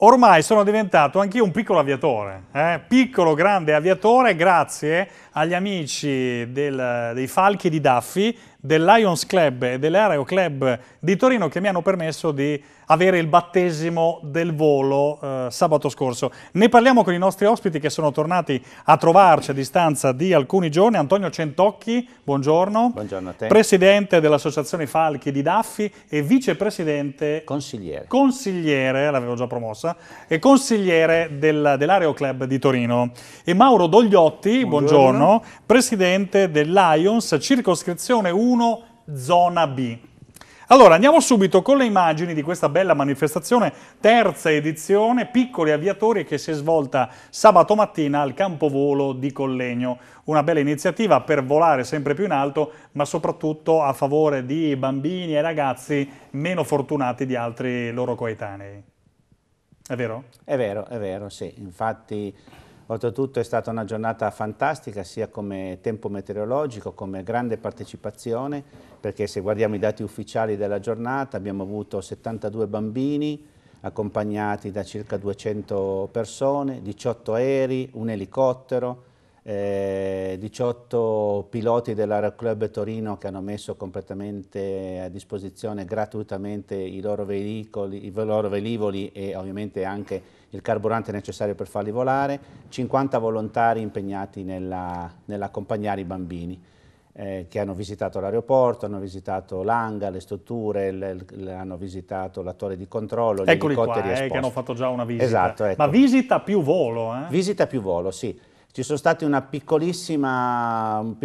ormai sono diventato anch'io un piccolo aviatore, eh? piccolo grande aviatore grazie agli amici del, dei Falchi di Daffi, del Lions Club e dell'Aereo Club di Torino che mi hanno permesso di avere il battesimo del volo eh, sabato scorso. Ne parliamo con i nostri ospiti che sono tornati a trovarci a distanza di alcuni giorni. Antonio Centocchi, buongiorno. Buongiorno a te. Presidente dell'Associazione Falchi di Daffi e vicepresidente... Consigliere. Consigliere, l'avevo già promossa, e consigliere del, dell'Aereo Club di Torino. E Mauro Dogliotti, buongiorno. buongiorno Romano, presidente dell'Ions, circoscrizione 1, zona B. Allora, andiamo subito con le immagini di questa bella manifestazione, terza edizione, piccoli aviatori che si è svolta sabato mattina al campovolo di Collegno. Una bella iniziativa per volare sempre più in alto, ma soprattutto a favore di bambini e ragazzi meno fortunati di altri loro coetanei. È vero? È vero, è vero, sì. Infatti Oltretutto è stata una giornata fantastica sia come tempo meteorologico, come grande partecipazione, perché se guardiamo i dati ufficiali della giornata abbiamo avuto 72 bambini accompagnati da circa 200 persone, 18 aerei, un elicottero, eh, 18 piloti dell'Aeroclub Torino che hanno messo completamente a disposizione gratuitamente i loro, veicoli, i loro velivoli e ovviamente anche il carburante necessario per farli volare, 50 volontari impegnati nell'accompagnare i bambini. Eh, che hanno visitato l'aeroporto, hanno visitato l'Anga, le strutture, hanno visitato la torre di controllo, gli Eccoli elicotteri qua, eh, che hanno fatto già una visita. Esatto, ecco. Ma visita più volo, eh? Visita più volo, sì. Ci sono stati un piccolissimo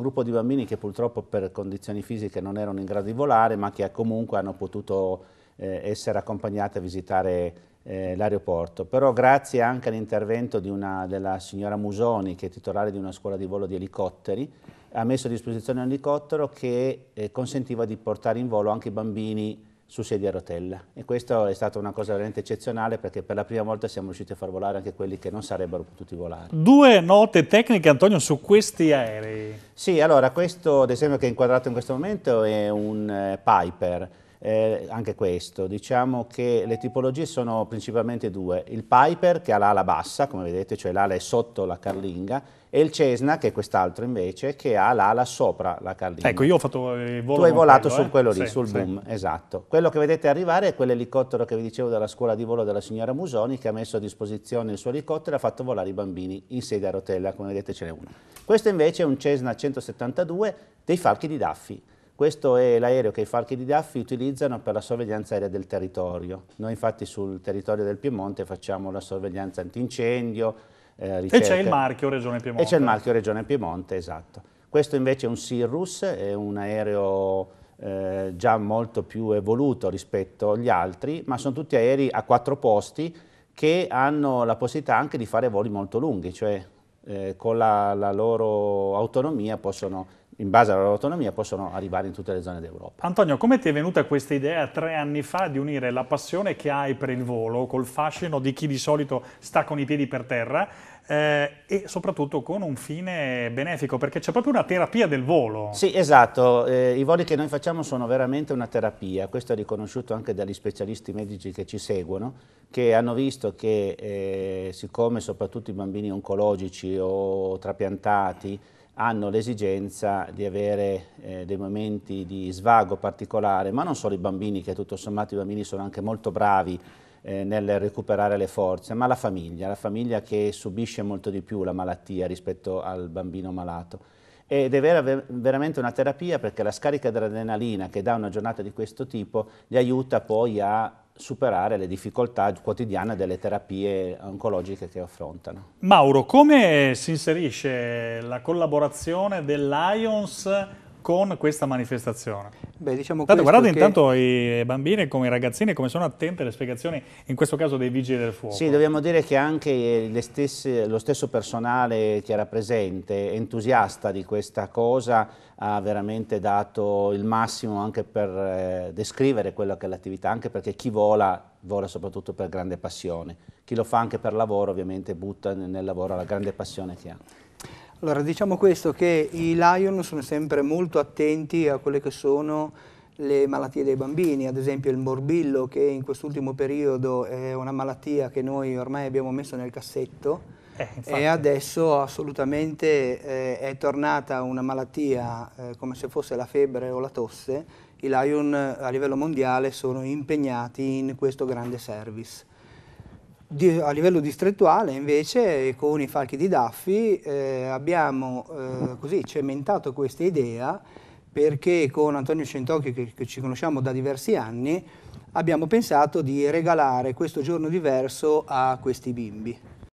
gruppo di bambini che purtroppo per condizioni fisiche non erano in grado di volare, ma che comunque hanno potuto eh, essere accompagnati a visitare eh, l'aeroporto. Però grazie anche all'intervento della signora Musoni, che è titolare di una scuola di volo di elicotteri, ha messo a disposizione un elicottero che eh, consentiva di portare in volo anche i bambini su sedia a rotella e questa è stata una cosa veramente eccezionale perché per la prima volta siamo riusciti a far volare anche quelli che non sarebbero potuti volare. Due note tecniche Antonio su questi aerei. Sì, allora questo ad esempio che è inquadrato in questo momento è un eh, Piper, eh, anche questo, diciamo che le tipologie sono principalmente due, il Piper che ha l'ala bassa come vedete, cioè l'ala è sotto la carlinga e il Cessna, che è quest'altro invece, che ha l'ala sopra la carlina. Ecco, io ho fatto eh, il volo. Tu hai volato quello, su eh? quello eh? lì, sì, sul sì. boom, esatto. Quello che vedete arrivare è quell'elicottero che vi dicevo della scuola di volo della signora Musoni, che ha messo a disposizione il suo elicottero e ha fatto volare i bambini in sedia a rotella, come vedete ce n'è uno. Questo invece è un Cessna 172 dei falchi di Daffi. Questo è l'aereo che i falchi di Daffi utilizzano per la sorveglianza aerea del territorio. Noi infatti sul territorio del Piemonte facciamo la sorveglianza antincendio, eh, ricerche. E c'è il marchio Regione Piemonte. E c'è il marchio Regione Piemonte, esatto. Questo invece è un Cirrus, è un aereo eh, già molto più evoluto rispetto agli altri, ma sono tutti aerei a quattro posti che hanno la possibilità anche di fare voli molto lunghi, cioè eh, con la, la loro autonomia possono in base alla loro autonomia, possono arrivare in tutte le zone d'Europa. Antonio, come ti è venuta questa idea tre anni fa di unire la passione che hai per il volo col fascino di chi di solito sta con i piedi per terra eh, e soprattutto con un fine benefico, perché c'è proprio una terapia del volo. Sì, esatto, eh, i voli che noi facciamo sono veramente una terapia, questo è riconosciuto anche dagli specialisti medici che ci seguono, che hanno visto che eh, siccome soprattutto i bambini oncologici o trapiantati hanno l'esigenza di avere eh, dei momenti di svago particolare, ma non solo i bambini, che tutto sommato i bambini sono anche molto bravi eh, nel recuperare le forze, ma la famiglia, la famiglia che subisce molto di più la malattia rispetto al bambino malato. Ed è vera, veramente una terapia perché la scarica dell'adrenalina che dà una giornata di questo tipo gli aiuta poi a superare le difficoltà quotidiane delle terapie oncologiche che affrontano. Mauro, come si inserisce la collaborazione dell'IONS con questa manifestazione? Beh, diciamo Tanto guardate che... intanto i bambini come i ragazzini come sono attenti alle spiegazioni, in questo caso dei vigili del fuoco. Sì, dobbiamo dire che anche stesse, lo stesso personale che era presente, entusiasta di questa cosa, ha veramente dato il massimo anche per eh, descrivere quella che è l'attività, anche perché chi vola, vola soprattutto per grande passione. Chi lo fa anche per lavoro ovviamente butta nel lavoro la grande passione che ha. Allora, diciamo questo, che i Lion sono sempre molto attenti a quelle che sono le malattie dei bambini, ad esempio il morbillo che in quest'ultimo periodo è una malattia che noi ormai abbiamo messo nel cassetto eh, e adesso assolutamente eh, è tornata una malattia eh, come se fosse la febbre o la tosse. I Lion a livello mondiale sono impegnati in questo grande service. Di, a livello distrettuale invece con i falchi di Daffi eh, abbiamo eh, così cementato questa idea perché con Antonio Centocchi che, che, ci conosciamo da diversi anni abbiamo pensato di regalare questo giorno diverso a questi bimbi.